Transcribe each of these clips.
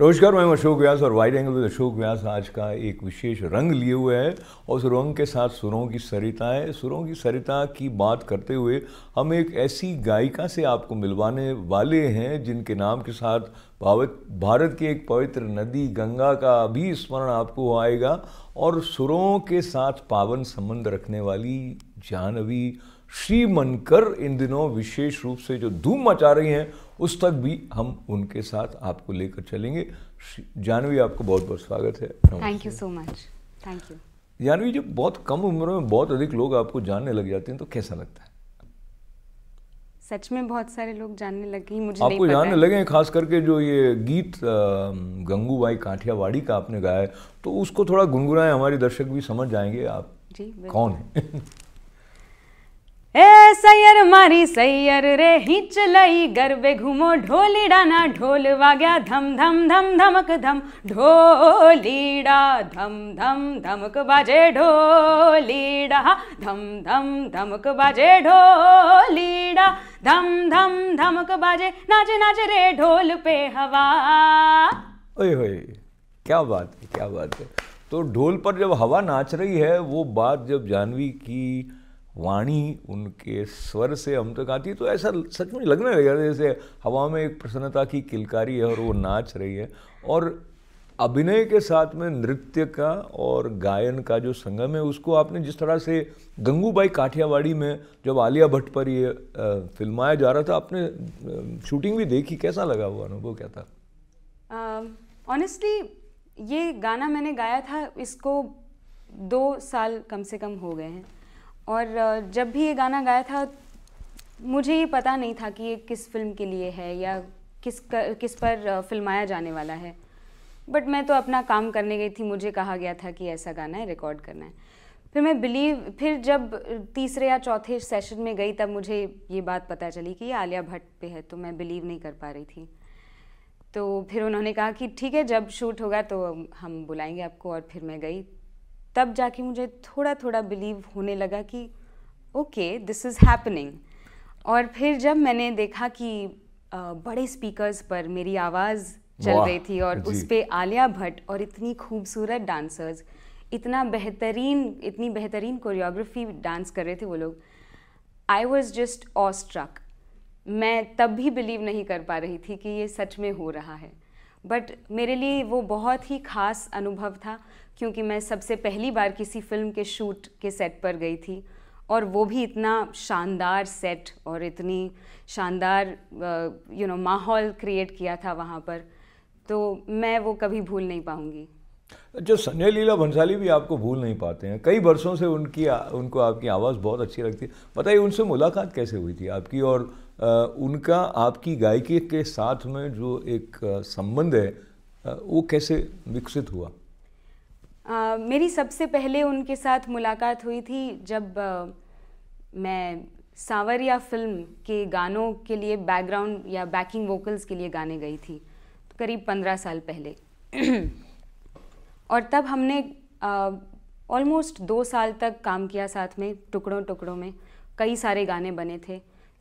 नमस्कार मैं अशोक व्यास और वाइड एंगल अशोक व्यास आज का एक विशेष रंग लिए हुए है और उस रंग के साथ सुरों की सरिता है सुरों की सरिता की बात करते हुए हम एक ऐसी गायिका से आपको मिलवाने वाले हैं जिनके नाम के साथ भावत भारत की एक पवित्र नदी गंगा का भी स्मरण आपको आएगा और सुरों के साथ पावन संबंध रखने वाली जानवी श्री मनकर इन दिनों विशेष रूप से जो धूम मचा रही हैं उस तक भी हम उनके साथ आपको लेकर चलेंगे जानवी आपको बहुत बहुत स्वागत है thank you so much thank you Janhvi जब बहुत कम उम्र में बहुत अधिक लोग आपको जानने लग जाते हैं तो कैसा लगता है सच में बहुत सारे लोग जानने लग गए मुझे आपको नहीं पता जानने लगे हैं खास करके जो ये गीत गंगूबाई काठियावाड़ी का आपने गाया है तो उसको थोड़ा गुनगुनाए हमारे दर्शक भी समझ जाएंगे आप जी, कौन है ए सैयर मारी सैयर रे हिंच लई गरबे घूमो ढोली डाना ढोल वाग्या धम धम धम धमक धम ढोलीडा धम धम धमक बाजे ढोलीडा धम धम धमक बाजे ढोलीडा धम धम धमक बाजे नाच नाच रे ढोल पे हवा ओए होए क्या बात है क्या बात है तो ढोल पर जब हवा नाच रही है वो बात जब जानवी की वाणी उनके स्वर से हम तक आती तो ऐसा सच में लगने लगा जैसे हवा में एक प्रसन्नता की किलकारी है और वो नाच रही है और अभिनय के साथ में नृत्य का और गायन का जो संगम है उसको आपने जिस तरह से गंगूबाई काठियावाड़ी में जब आलिया भट्ट पर ये फिल्माया जा रहा था आपने शूटिंग भी देखी कैसा लगा वो अनुभव क्या था ऑनेस्टली ये गाना मैंने गाया था इसको दो साल कम से कम हो गए हैं और जब भी ये गाना गाया था मुझे ये पता नहीं था कि ये किस फिल्म के लिए है या किस कर, किस पर फिल्माया जाने वाला है बट मैं तो अपना काम करने गई थी मुझे कहा गया था कि ऐसा गाना है रिकॉर्ड करना है फिर मैं बिलीव फिर जब तीसरे या चौथे सेशन में गई तब मुझे ये बात पता चली कि ये आलिया भट्ट पे है तो मैं बिलीव नहीं कर पा रही थी तो फिर उन्होंने कहा कि ठीक है जब शूट होगा तो हम बुलाएंगे आपको और फिर मैं गई तब जाके मुझे थोड़ा थोड़ा बिलीव होने लगा कि ओके दिस इज़ हैपनिंग और फिर जब मैंने देखा कि बड़े स्पीकर्स पर मेरी आवाज़ चल रही थी और उस पर आलिया भट्ट और इतनी खूबसूरत डांसर्स इतना बेहतरीन इतनी बेहतरीन कोरियोग्राफी डांस कर रहे थे वो लोग आई वॉज जस्ट ऑस्ट्रक मैं तब भी बिलीव नहीं कर पा रही थी कि ये सच में हो रहा है बट मेरे लिए वो बहुत ही खास अनुभव था क्योंकि मैं सबसे पहली बार किसी फिल्म के शूट के सेट पर गई थी और वो भी इतना शानदार सेट और इतनी शानदार यू नो माहौल क्रिएट किया था वहाँ पर तो मैं वो कभी भूल नहीं पाऊँगी जो संजय लीला भंसाली भी आपको भूल नहीं पाते हैं कई वर्षों से उनकी उनको आपकी आवाज़ बहुत अच्छी लगती है बताइए उनसे मुलाकात कैसे हुई थी आपकी और आ, उनका आपकी गायकी के साथ में जो एक संबंध है वो कैसे विकसित हुआ मेरी सबसे पहले उनके साथ मुलाकात हुई थी जब uh, मैं सांवरिया फिल्म के गानों के लिए बैकग्राउंड या बैकिंग वोकल्स के लिए गाने गई थी तो करीब पंद्रह साल पहले और तब हमने ऑलमोस्ट uh, दो साल तक काम किया साथ में टुकड़ों टुकड़ों में कई सारे गाने बने थे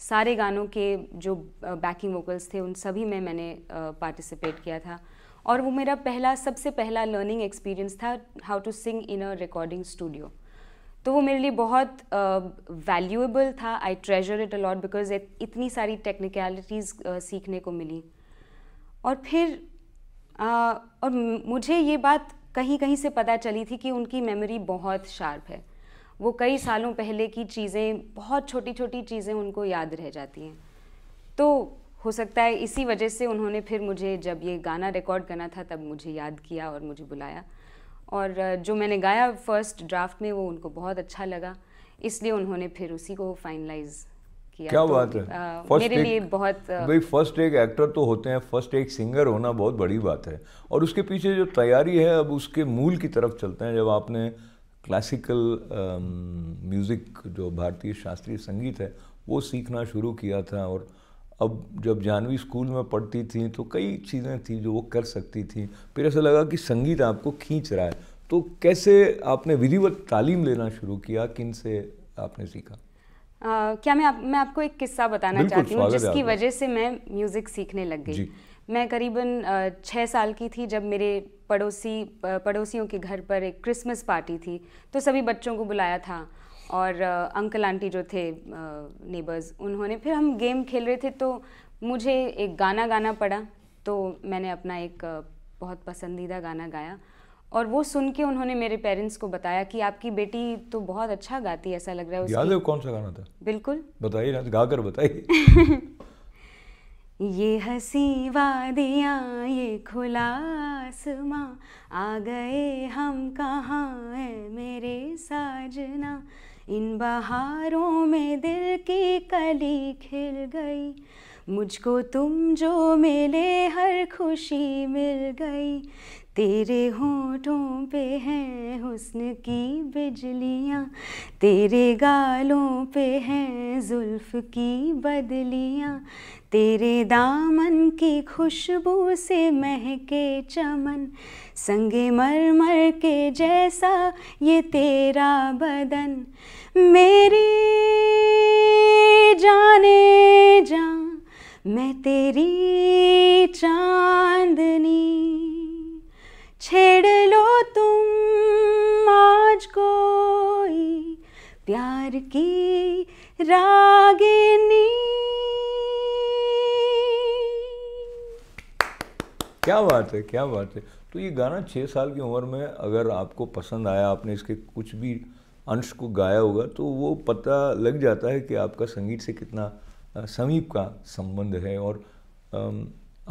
सारे गानों के जो बैकिंग वोकल्स थे उन सभी में मैंने पार्टिसिपेट किया था और वो मेरा पहला सबसे पहला लर्निंग एक्सपीरियंस था how to sing in a recording studio तो वो मेरे लिए बहुत वैल्यूएबल uh, था I treasure it a lot because इतनी सारी टेक्निकलिटीज़ uh, सीखने को मिली और फिर uh, और मुझे ये बात कहीं कहीं से पता चली थी कि उनकी मेमोरी बहुत शार्प है वो कई सालों पहले की चीज़ें बहुत छोटी छोटी चीज़ें उनको याद रह जाती हैं तो हो सकता है इसी वजह से उन्होंने फिर मुझे जब ये गाना रिकॉर्ड करना था तब मुझे याद किया और मुझे बुलाया और जो मैंने गाया फर्स्ट ड्राफ्ट में वो उनको बहुत अच्छा लगा इसलिए उन्होंने फिर उसी को फाइनलाइज किया क्या तो, बात है आ, मेरे एक, लिए बहुत भाई फर्स्ट एक एक्टर तो होते हैं फर्स्ट एक सिंगर होना बहुत बड़ी बात है और उसके पीछे जो तैयारी है अब उसके मूल की तरफ चलते हैं जब आपने क्लासिकल म्यूज़िक जो भारतीय शास्त्रीय संगीत है वो सीखना शुरू किया था और अब जब जानवी स्कूल में पढ़ती थी तो कई चीज़ें थी जो वो कर सकती थी फिर ऐसा लगा कि संगीत आपको खींच रहा है तो कैसे आपने विधिवत तालीम लेना शुरू किया किन से आपने सीखा आ, क्या मैं आप, मैं आपको एक किस्सा बताना चाहती हूँ जिसकी वजह से मैं म्यूज़िक सीखने लग गई मैं करीबन छः साल की थी जब मेरे पड़ोसी पड़ोसियों के घर पर एक क्रिसमस पार्टी थी तो सभी बच्चों को बुलाया था और अंकल आंटी जो थे नेबर्स उन्होंने फिर हम गेम खेल रहे थे तो मुझे एक गाना गाना पड़ा तो मैंने अपना एक बहुत पसंदीदा गाना गाया और वो सुन के उन्होंने मेरे पेरेंट्स को बताया कि आपकी बेटी तो बहुत अच्छा गाती है ऐसा लग रहा है याद है कौन सा गाना था बिल्कुल बताइए ना गा कर बताइए ये हसी वादिया ये खुला आ गए हम कहाँ है मेरे साजना इन बहारों में दिल की कली खिल गई मुझको तुम जो मिले हर खुशी मिल गई तेरे होठों पे हैं हुस्न की बिजलियाँ तेरे गालों पे हैं जुल्फ की बदलियाँ तेरे दामन की खुशबू से महके चमन संगे मरमर के जैसा ये तेरा बदन मेरी जाने जा मैं तेरी चांदनी छेड़ लो तुम आज कोई प्यार की रागिनी क्या बात है क्या बात है तो ये गाना छः साल की उम्र में अगर आपको पसंद आया आपने इसके कुछ भी अंश को गाया होगा तो वो पता लग जाता है कि आपका संगीत से कितना समीप का संबंध है और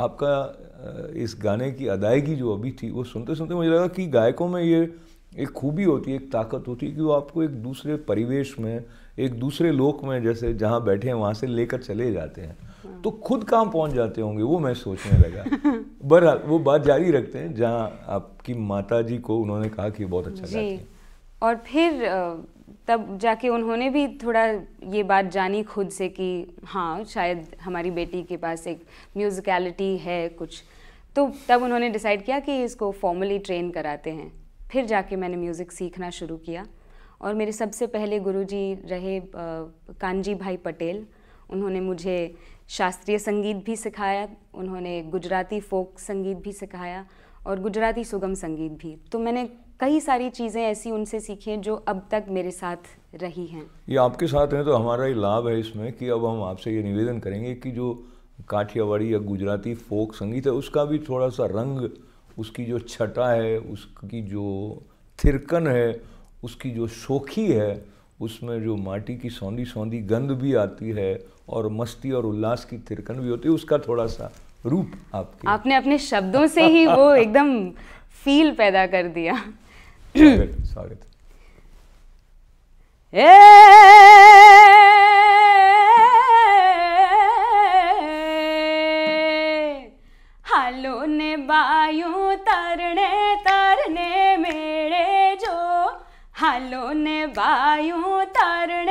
आपका इस गाने की अदायगी जो अभी थी वो सुनते सुनते मुझे लगा कि गायकों में ये एक खूबी होती है एक ताकत होती है कि वो आपको एक दूसरे परिवेश में एक दूसरे लोक में जैसे जहाँ बैठे हैं वहाँ से लेकर चले जाते हैं हाँ। तो खुद काम पहुँच जाते होंगे वो मैं सोचने लगा बर वो बात जारी रखते हैं जहाँ आपकी माता जी को उन्होंने कहा कि बहुत अच्छा गाते और फिर तब जाके उन्होंने भी थोड़ा ये बात जानी खुद से कि हाँ शायद हमारी बेटी के पास एक म्यूज़िकलिटी है कुछ तो तब उन्होंने डिसाइड किया कि इसको फॉर्मली ट्रेन कराते हैं फिर जाके मैंने म्यूज़िक सीखना शुरू किया और मेरे सबसे पहले गुरुजी रहे कांजी भाई पटेल उन्होंने मुझे शास्त्रीय संगीत भी सिखाया उन्होंने गुजराती फोक संगीत भी सिखाया और गुजराती सुगम संगीत भी तो मैंने कई सारी चीज़ें ऐसी उनसे सीखी हैं जो अब तक मेरे साथ रही हैं ये आपके साथ हैं तो हमारा ही लाभ है इसमें कि अब हम आपसे ये निवेदन करेंगे कि जो काठियावाड़ी या गुजराती फोक संगीत है उसका भी थोड़ा सा रंग उसकी जो छटा है उसकी जो थिरकन है उसकी जो शोखी है उसमें जो माटी की सौंधी सौंधी गंध भी आती है और मस्ती और उल्लास की थिरकन भी होती है उसका थोड़ा सा रूप आपके आपने अपने शब्दों से ही वो एकदम फील पैदा कर दिया સ્વાગત હે હાલો ને બાયું તરણે તરને મેળે જો હાલો ને બાયું તરણે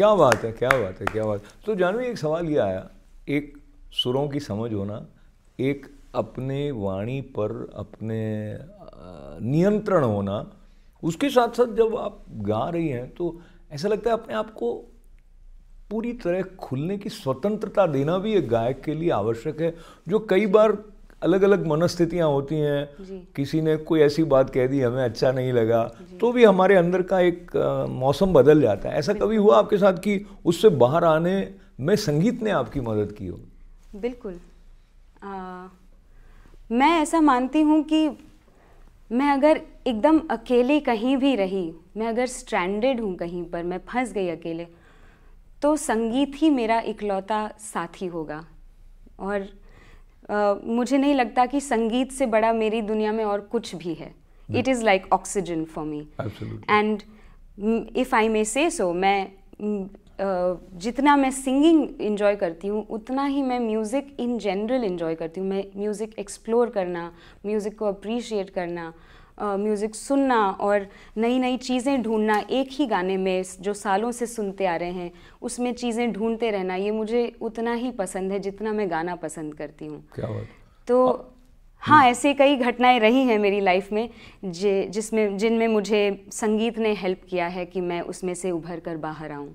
क्या बात है क्या बात है क्या बात है। तो जानवी एक सवाल ये आया एक सुरों की समझ होना एक अपने वाणी पर अपने नियंत्रण होना उसके साथ साथ जब आप गा रही हैं तो ऐसा लगता है अपने आप को पूरी तरह खुलने की स्वतंत्रता देना भी एक गायक के लिए आवश्यक है जो कई बार अलग अलग मनस्थितियाँ होती हैं किसी ने कोई ऐसी बात कह दी हमें अच्छा नहीं लगा तो भी हमारे अंदर का एक आ, मौसम बदल जाता है ऐसा कभी हुआ आपके साथ कि उससे बाहर आने में संगीत ने आपकी मदद की हो बिल्कुल आ, मैं ऐसा मानती हूँ कि मैं अगर एकदम अकेले कहीं भी रही मैं अगर स्ट्रैंडेड हूँ कहीं पर मैं फंस गई अकेले तो संगीत ही मेरा इकलौता साथी होगा और मुझे नहीं लगता कि संगीत से बड़ा मेरी दुनिया में और कुछ भी है it is like oxygen for me and if I may say so मैं mm, जितना मैं सिंगिंग इन्जॉय करती हूँ उतना ही मैं म्यूज़िक इन जनरल इन्जॉय करती हूँ मैं म्यूज़िक एक्सप्लोर करना म्यूज़िक को अप्रिशिएट करना म्यूज़िक सुनना और नई नई चीज़ें ढूंढना एक ही गाने में जो सालों से सुनते आ रहे हैं उसमें चीज़ें ढूंढते रहना ये मुझे उतना ही पसंद है जितना मैं गाना पसंद करती हूँ तो आ, हाँ हम्म। ऐसे कई घटनाएं रही हैं मेरी लाइफ में जे जिसमें जिनमें मुझे संगीत ने हेल्प किया है कि मैं उसमें से उभर कर बाहर आऊँ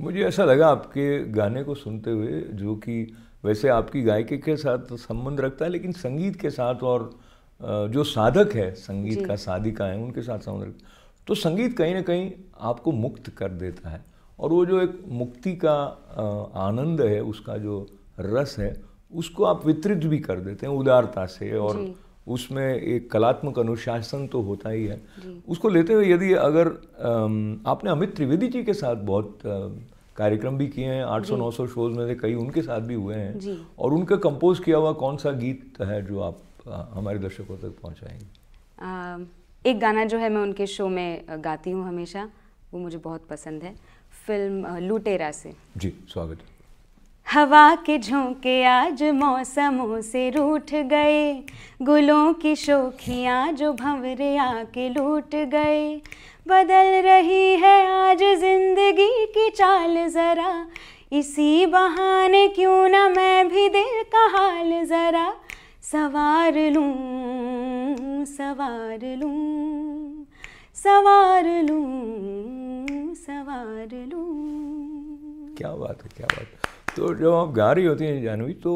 मुझे ऐसा लगा आपके गाने को सुनते हुए जो कि वैसे आपकी गायकी के साथ संबंध रखता है लेकिन संगीत के साथ और जो साधक है संगीत का साधिका है उनके साथ सौंदर्य तो संगीत कहीं ना कहीं आपको मुक्त कर देता है और वो जो एक मुक्ति का आनंद है उसका जो रस है उसको आप वितरित भी कर देते हैं उदारता से और उसमें एक कलात्मक अनुशासन तो होता ही है उसको लेते हुए यदि अगर आपने अमित त्रिवेदी जी के साथ बहुत कार्यक्रम भी किए हैं 800-900 शोज में से कई उनके साथ भी हुए हैं और उनका कंपोज किया हुआ कौन सा गीत है जो आप हमारे दर्शकों तक पहुँचाएंगे एक गाना जो है मैं उनके शो में गाती हूँ हमेशा वो मुझे बहुत पसंद है फिल्म लुटेरा से जी स्वागत हवा के झोंके आज मौसमों से रूठ गए गुलों की शोखियाँ जो भंवरे आके लूट गए बदल रही है आज जिंदगी की चाल ज़रा इसी बहाने क्यों ना मैं भी दिल का हाल ज़रा सवार लूँ सवार लूँ सवार लूँ सवार लूँ क्या बात है क्या बात है तो जब आप गा रही होती हैं जानवी तो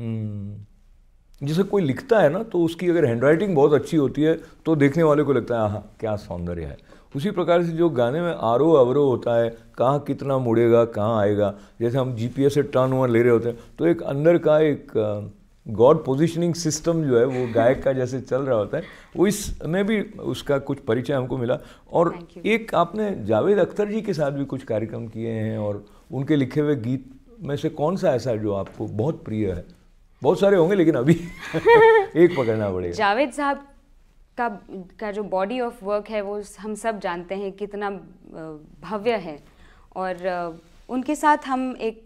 हम्म, जैसे कोई लिखता है ना तो उसकी अगर हैंड राइटिंग बहुत अच्छी होती है तो देखने वाले को लगता है हाँ क्या सौंदर्य है उसी प्रकार से जो गाने में आरो अवरो होता है कहाँ कितना मुड़ेगा कहाँ आएगा जैसे हम जीपीएस से टर्न ओवर ले रहे होते हैं तो एक अंदर का एक गॉड पोजिशनिंग सिस्टम जो है वो गायक का जैसे चल रहा होता है वो इसमें भी उसका कुछ परिचय हमको मिला और एक आपने जावेद अख्तर जी के साथ भी कुछ कार्यक्रम किए हैं और उनके लिखे हुए गीत में से कौन सा ऐसा जो आपको बहुत प्रिय है बहुत सारे होंगे लेकिन अभी एक पकड़ना पड़ेगा जावेद साहब का का जो बॉडी ऑफ वर्क है वो हम सब जानते हैं कितना भव्य है और उनके साथ हम एक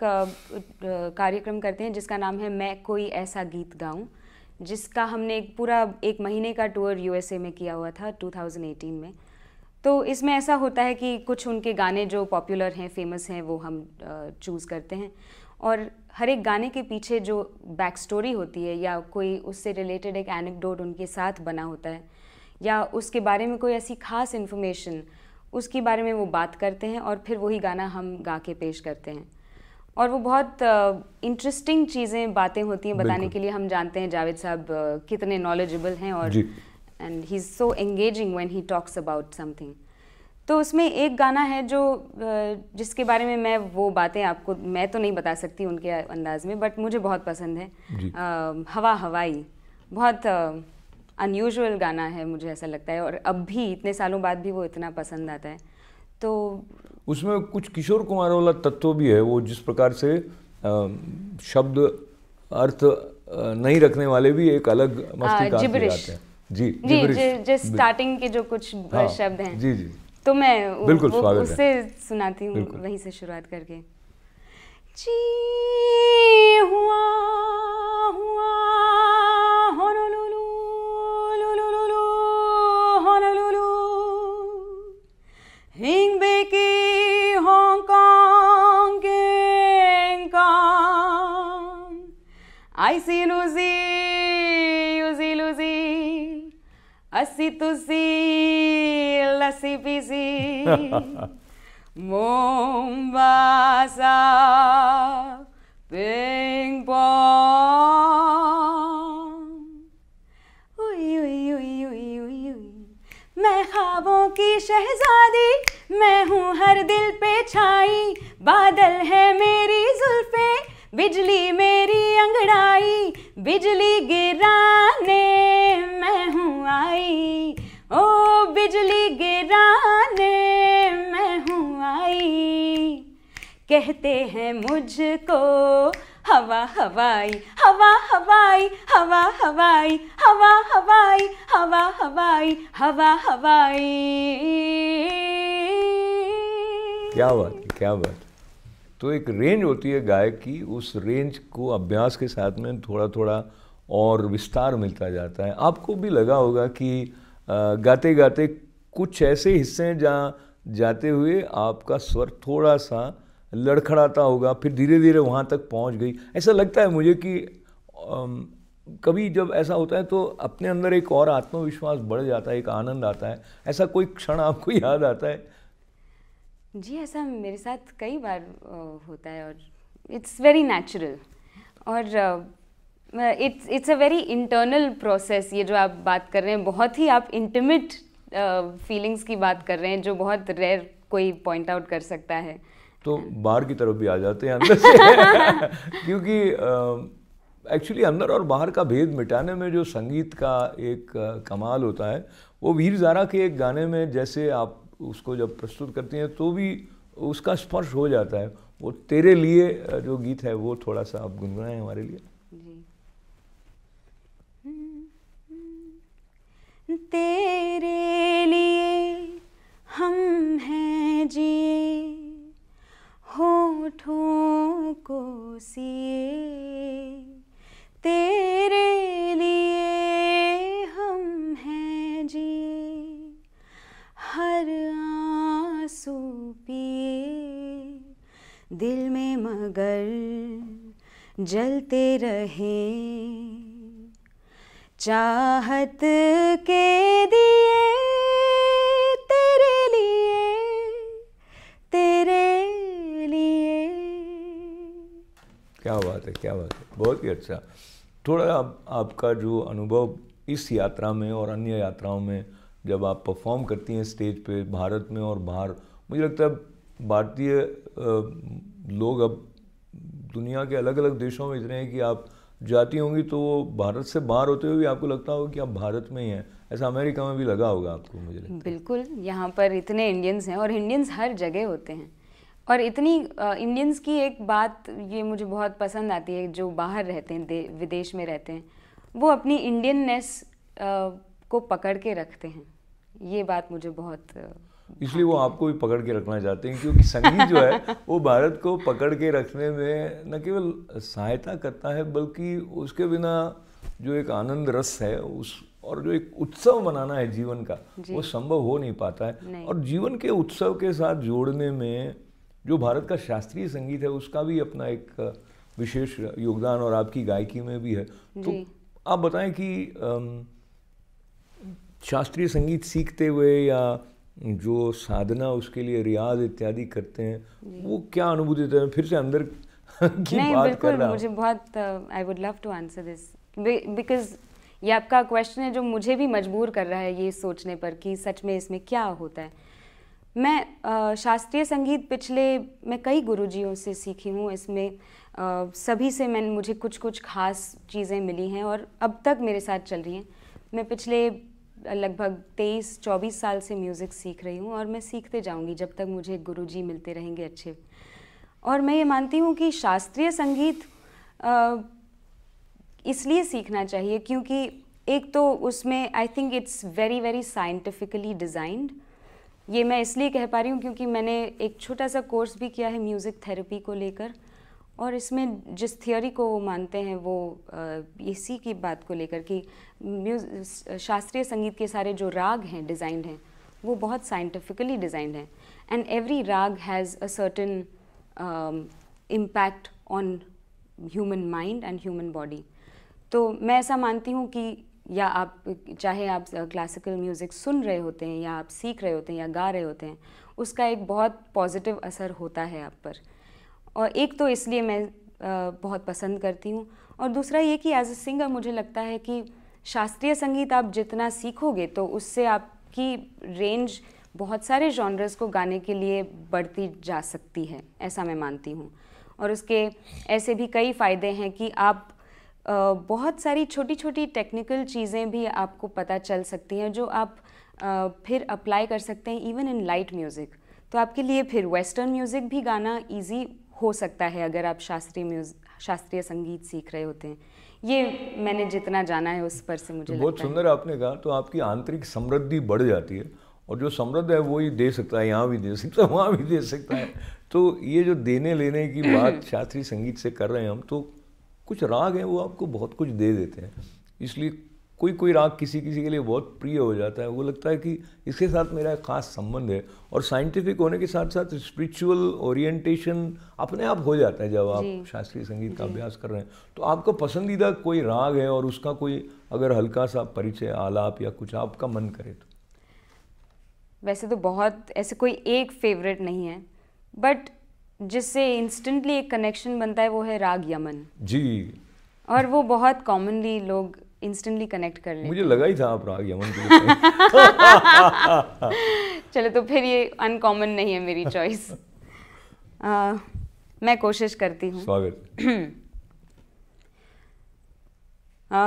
कार्यक्रम करते हैं जिसका नाम है मैं कोई ऐसा गीत गाऊं जिसका हमने एक पूरा एक महीने का टूर यूएसए में किया हुआ था 2018 में तो इसमें ऐसा होता है कि कुछ उनके गाने जो पॉपुलर हैं फेमस हैं वो हम चूज़ करते हैं और हर एक गाने के पीछे जो बैक स्टोरी होती है या कोई उससे रिलेटेड एक एनेक्डोट उनके साथ बना होता है या उसके बारे में कोई ऐसी खास इन्फॉर्मेशन उसके बारे में वो बात करते हैं और फिर वही गाना हम गा के पेश करते हैं और वो बहुत इंटरेस्टिंग चीज़ें बातें होती हैं बताने के लिए हम जानते हैं जावेद साहब कितने नॉलेजेबल हैं और and he is so engaging when he talks about something तो उसमें एक गाना है जो जिसके बारे में मैं वो बातें आपको मैं तो नहीं बता सकती उनके अंदाज़ में बट मुझे बहुत पसंद है आ, हवा हवाई बहुत अनयूजल गाना है मुझे ऐसा लगता है और अब भी इतने सालों बाद भी वो इतना पसंद आता है तो उसमें कुछ किशोर कुमार वाला तत्व भी है वो जिस प्रकार से शब्द अर्थ नहीं रखने वाले भी एक अलग मस्ती आ, जी जी जिस स्टार्टिंग के जो कुछ हाँ, शब्द हैं जी जी तो मैं बिल्कुल वो, उससे सुनाती हूँ वहीं से शुरुआत करके जी हुआ तुसी लस्सी पिंग पोंग मैं खाबों की शहजादी मैं हूँ हर दिल पे छाई बादल है मेरी जुल्फे बिजली मेरी अंगड़ाई बिजली गिरा बिजली गिराने मैं हूँ आई कहते हैं मुझको हवा हवाई हवा हवाई हवा हवाई हवा हवाई हवा हवाई हवा हवाई क्या बात क्या बात तो एक रेंज होती है गायक की उस रेंज को अभ्यास के साथ में थोड़ा थोड़ा और विस्तार मिलता जाता है आपको भी लगा होगा कि गाते गाते कुछ ऐसे हिस्से हैं जहाँ जाते हुए आपका स्वर थोड़ा सा लड़खड़ाता होगा फिर धीरे धीरे वहाँ तक पहुँच गई ऐसा लगता है मुझे कि कभी जब ऐसा होता है तो अपने अंदर एक और आत्मविश्वास बढ़ जाता है एक आनंद आता है ऐसा कोई क्षण आपको याद आता है जी ऐसा मेरे साथ कई बार होता है और इट्स वेरी नेचुरल और it's it's a very internal process ये जो आप बात कर रहे हैं बहुत ही आप इंटिमेट फीलिंग्स uh, की बात कर रहे हैं जो बहुत रेयर कोई पॉइंट आउट कर सकता है तो बाहर की तरफ भी आ जाते हैं अंदर से क्योंकि एक्चुअली uh, अंदर और बाहर का भेद मिटाने में जो संगीत का एक uh, कमाल होता है वो वीर जारा के एक गाने में जैसे आप उसको जब प्रस्तुत करती हैं तो भी उसका स्पर्श हो जाता है वो तेरे लिए uh, जो गीत है वो थोड़ा सा आप गुनगुनाएं हमारे लिए सिए तेरे लिए हम हैं जी हर आंसू पिए दिल में मगर जलते रहे चाहत के बात है क्या बात है बहुत ही अच्छा थोड़ा आप, आपका जो अनुभव इस यात्रा में और अन्य यात्राओं में जब आप परफॉर्म करती हैं स्टेज पे भारत में और बाहर मुझे लगता है भारतीय लोग अब दुनिया के अलग अलग देशों में इतने हैं कि आप जाती होंगी तो वो भारत से बाहर होते हुए भी आपको लगता होगा कि आप भारत में ही हैं ऐसा अमेरिका में भी लगा होगा आपको मुझे लगता बिल्कुल यहाँ पर इतने इंडियंस हैं और इंडियंस हर जगह होते हैं और इतनी इंडियंस की एक बात ये मुझे बहुत पसंद आती है जो बाहर रहते हैं विदेश में रहते हैं वो अपनी इंडियननेस को पकड़ के रखते हैं ये बात मुझे बहुत इसलिए वो आपको भी पकड़ के रखना चाहते हैं क्योंकि संगीत जो है वो भारत को पकड़ के रखने में न केवल सहायता करता है बल्कि उसके बिना जो एक आनंद रस है उस और जो एक उत्सव मनाना है जीवन का जी। वो संभव हो नहीं पाता है नहीं। और जीवन के उत्सव के साथ जोड़ने में जो भारत का शास्त्रीय संगीत है उसका भी अपना एक विशेष योगदान और आपकी गायकी में भी है तो आप बताएं कि शास्त्रीय संगीत सीखते हुए या जो साधना उसके लिए रियाज इत्यादि करते हैं वो क्या अनुभूति देते हैं फिर से अंदर की नहीं, बात कर रहा मुझे बहुत I would love to answer this because ये आपका क्वेश्चन है जो मुझे भी मजबूर कर रहा है ये सोचने पर कि सच में इसमें क्या होता है मैं शास्त्रीय संगीत पिछले मैं कई गुरुजियों से सीखी हूँ इसमें सभी से मैं मुझे कुछ कुछ खास चीज़ें मिली हैं और अब तक मेरे साथ चल रही हैं मैं पिछले लगभग तेईस चौबीस साल से म्यूज़िक सीख रही हूँ और मैं सीखते जाऊँगी जब तक मुझे गुरु मिलते रहेंगे अच्छे और मैं ये मानती हूँ कि शास्त्रीय संगीत इसलिए सीखना चाहिए क्योंकि एक तो उसमें I think it's very very scientifically designed ये मैं इसलिए कह पा रही हूँ क्योंकि मैंने एक छोटा सा कोर्स भी किया है म्यूज़िक थेरेपी को लेकर और इसमें जिस थियोरी को वो मानते हैं वो इसी की बात को लेकर कि म्यूज शास्त्रीय संगीत के सारे जो राग हैं डिज़ाइंड हैं वो बहुत साइंटिफिकली डिज़ाइंड हैं and every raga has a certain impact on human mind and human body तो मैं ऐसा मानती हूँ कि या आप चाहे आप क्लासिकल म्यूज़िक सुन रहे होते हैं या आप सीख रहे होते हैं या गा रहे होते हैं उसका एक बहुत पॉजिटिव असर होता है आप पर और एक तो इसलिए मैं बहुत पसंद करती हूँ और दूसरा ये कि एज अ सिंगर मुझे लगता है कि शास्त्रीय संगीत आप जितना सीखोगे तो उससे आपकी रेंज बहुत सारे जॉनरस को गाने के लिए बढ़ती जा सकती है ऐसा मैं मानती हूँ और उसके ऐसे भी कई फ़ायदे हैं कि आप बहुत सारी छोटी छोटी टेक्निकल चीज़ें भी आपको पता चल सकती हैं जो आप फिर अप्लाई कर सकते हैं इवन इन लाइट म्यूज़िक तो आपके लिए फिर वेस्टर्न म्यूज़िक भी गाना इजी हो सकता है अगर आप शास्त्रीय म्यूज शास्त्रीय संगीत सीख रहे होते हैं ये मैंने जितना जाना है उस पर से मुझे तो बहुत सुंदर आपने कहा तो आपकी आंतरिक समृद्धि बढ़ जाती है और जो समृद्ध है वो ही दे सकता है यहाँ भी दे सकता है वहाँ भी दे सकता है तो ये जो देने लेने की बात शास्त्रीय संगीत से कर रहे हैं हम तो कुछ राग हैं वो आपको बहुत कुछ दे देते हैं इसलिए कोई कोई राग किसी किसी के लिए बहुत प्रिय हो जाता है वो लगता है कि इसके साथ मेरा एक खास संबंध है और साइंटिफिक होने के साथ साथ स्पिरिचुअल ओरिएंटेशन अपने आप हो जाता है जब आप शास्त्रीय संगीत का अभ्यास कर रहे हैं तो आपको पसंदीदा कोई राग है और उसका कोई अगर हल्का सा परिचय आलाप या कुछ आपका मन करे तो वैसे तो बहुत ऐसे कोई एक फेवरेट नहीं है बट जिससे इंस्टेंटली एक कनेक्शन बनता है वो है राग यमन जी और वो बहुत कॉमनली लोग इंस्टेंटली कनेक्ट कर लेते मुझे लगा ही था आप राग यमन के चलो तो फिर ये अनकॉमन नहीं है मेरी चॉइस मैं कोशिश करती हूँ स्वागत आ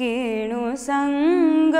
ಕೇಣು ಸಂಗ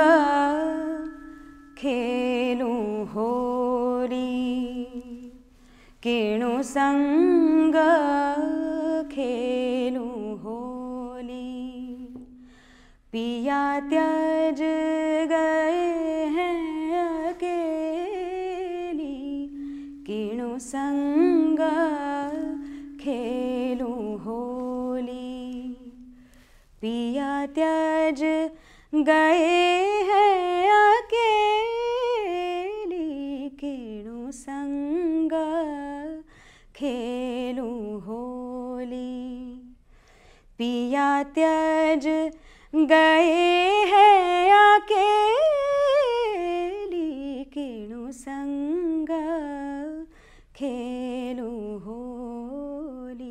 खेलूं होली पिया त्यज गए हैं अकेली किणु संग खेलूं होली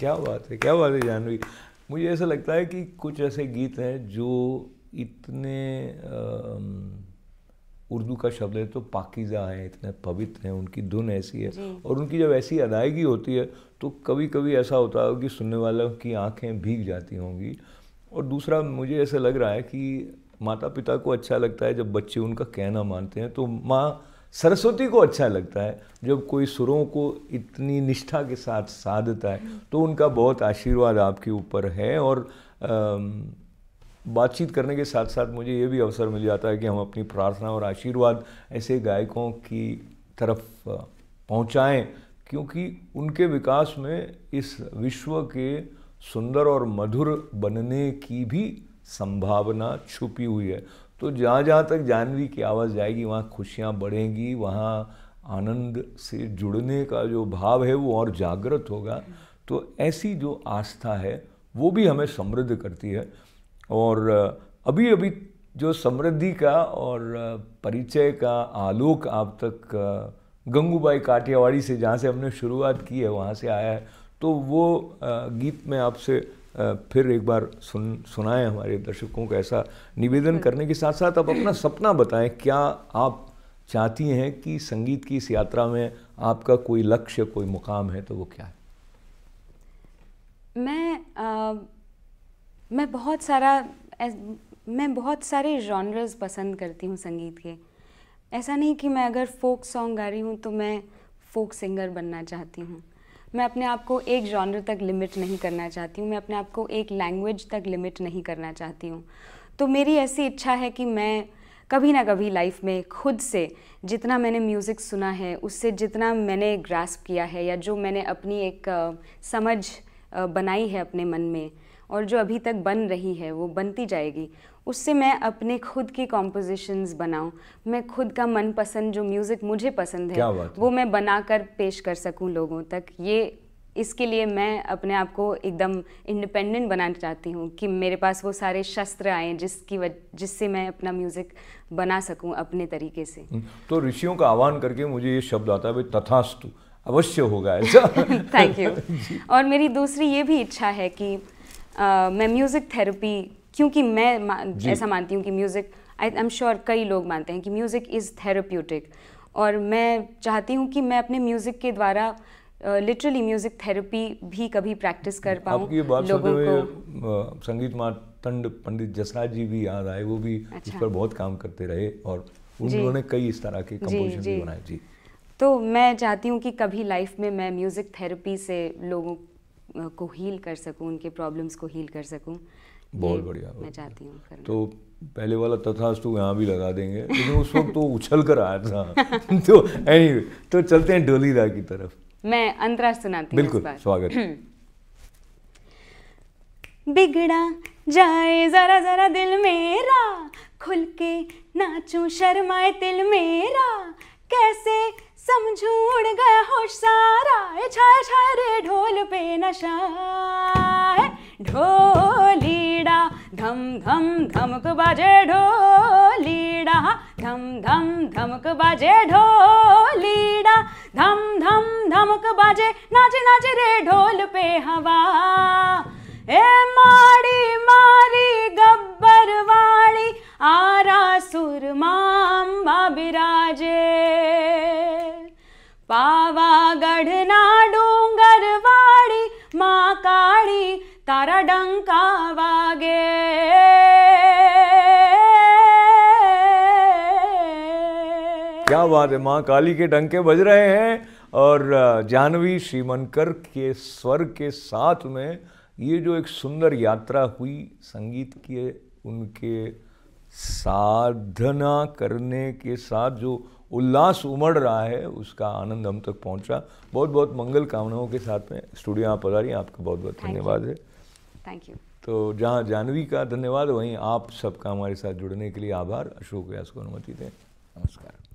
क्या बात है क्या बात है जानवी मुझे ऐसा लगता है कि कुछ ऐसे गीत हैं जो इतने आ, उर्दू का शब्द है तो पाकिज़ा है इतने पवित्र हैं उनकी धुन ऐसी है और उनकी जब ऐसी अदायगी होती है तो कभी कभी ऐसा होता है कि सुनने वालों की आंखें भीग जाती होंगी और दूसरा मुझे ऐसा लग रहा है कि माता पिता को अच्छा लगता है जब बच्चे उनका कहना मानते हैं तो माँ सरस्वती को अच्छा लगता है जब कोई सुरों को इतनी निष्ठा के साथ साधता है हम्म। तो उनका बहुत आशीर्वाद आपके ऊपर है और आ, बातचीत करने के साथ साथ मुझे ये भी अवसर मिल जाता है कि हम अपनी प्रार्थना और आशीर्वाद ऐसे गायकों की तरफ पहुँचाएँ क्योंकि उनके विकास में इस विश्व के सुंदर और मधुर बनने की भी संभावना छुपी हुई है तो जहाँ जहाँ तक जानवी की आवाज़ जाएगी वहाँ खुशियाँ बढ़ेंगी वहाँ आनंद से जुड़ने का जो भाव है वो और जागृत होगा तो ऐसी जो आस्था है वो भी हमें समृद्ध करती है और अभी अभी जो समृद्धि का और परिचय का आलोक आप तक गंगूबाई काठियावाड़ी से जहाँ से हमने शुरुआत की है वहाँ से आया है तो वो गीत में आपसे फिर एक बार सुन सुनाए हमारे दर्शकों को ऐसा निवेदन करने के साथ साथ आप अपना सपना बताएं क्या आप चाहती हैं कि संगीत की इस यात्रा में आपका कोई लक्ष्य कोई मुकाम है तो वो क्या है मैं आ... मैं बहुत सारा मैं बहुत सारे जॉनरस पसंद करती हूँ संगीत के ऐसा नहीं कि मैं अगर फोक सॉन्ग गा रही हूँ तो मैं फोक सिंगर बनना चाहती हूँ मैं अपने आप को एक जॉनर तक लिमिट नहीं करना चाहती हूँ मैं अपने आप को एक लैंग्वेज तक लिमिट नहीं करना चाहती हूँ तो मेरी ऐसी इच्छा है कि मैं कभी ना कभी लाइफ में खुद से जितना मैंने म्यूज़िक सुना है उससे जितना मैंने ग्रास्प किया है या जो मैंने अपनी एक समझ बनाई है अपने मन में और जो अभी तक बन रही है वो बनती जाएगी उससे मैं अपने खुद की कॉम्पोजिशंस बनाऊं मैं खुद का मनपसंद जो म्यूज़िक मुझे पसंद है वो मैं बनाकर पेश कर सकूं लोगों तक ये इसके लिए मैं अपने आप को एकदम इंडिपेंडेंट बनाना चाहती हूँ कि मेरे पास वो सारे शस्त्र आए जिसकी जिससे मैं अपना म्यूज़िक बना सकूँ अपने तरीके से हम्म, तो ऋषियों का आह्वान करके मुझे ये शब्द आता है भाई तथास्तु अवश्य होगा ऐसा थैंक यू और मेरी दूसरी ये भी इच्छा है कि मैं म्यूज़िक थेरेपी क्योंकि मैं मा, ऐसा मानती हूँ कि म्यूज़िक आई एम श्योर कई लोग मानते हैं कि म्यूज़िक इज़ थेरेप्यूटिक और मैं चाहती हूँ कि मैं अपने म्यूज़िक के द्वारा लिटरली म्यूज़िक थेरेपी भी कभी प्रैक्टिस कर पाऊँ लोगों को संगीत मातंड पंडित जसराज जी भी याद आए वो भी अच्छा। उस पर बहुत काम करते रहे और उन्होंने कई इस तरह के कंपोजिशन भी बनाए जी तो मैं चाहती हूँ कि कभी लाइफ में मैं म्यूज़िक थेरेपी से लोगों को हील कर सकूं उनके प्रॉब्लम्स को हील कर सकूं बहुत बढ़िया मैं चाहती हूँ तो पहले वाला तथास्तु यहाँ भी लगा देंगे लेकिन उस वक्त तो उछल कर आया था तो एनी anyway, तो चलते हैं डोलीदा की तरफ मैं अंतरा सुनाती हूँ बिल्कुल स्वागत बिगड़ा जाए जरा जरा दिल मेरा खुल के नाचूं शर्माए दिल मेरा कैसे समझू उड़ गया होश सारा छाया छाय रे ढोल पे नशा ढोलीड़ा धम धम धमक बाजे ढोलीड़ा धम धम धमक बाजे ढोलीड़ा धम धम धमक बाजे नाचे नाचे रे ढोल पे हवा ए माड़ी मारी गब्बर वाली आरा सुर सुरमा बिराजे बात है माँ काली के डंके बज रहे हैं और जानवी श्रीमनकर के स्वर के साथ में ये जो एक सुंदर यात्रा हुई संगीत के उनके साधना करने के साथ जो उल्लास उमड़ रहा है उसका आनंद हम तक पहुंचा बहुत बहुत मंगल कामनाओं के साथ में स्टूडियो आप पधारी आपका बहुत बहुत धन्यवाद है थैंक यू तो जहाँ जानवी का धन्यवाद वहीं आप सबका हमारे साथ जुड़ने के लिए आभार अशोक व्यास को अनुमति दें नमस्कार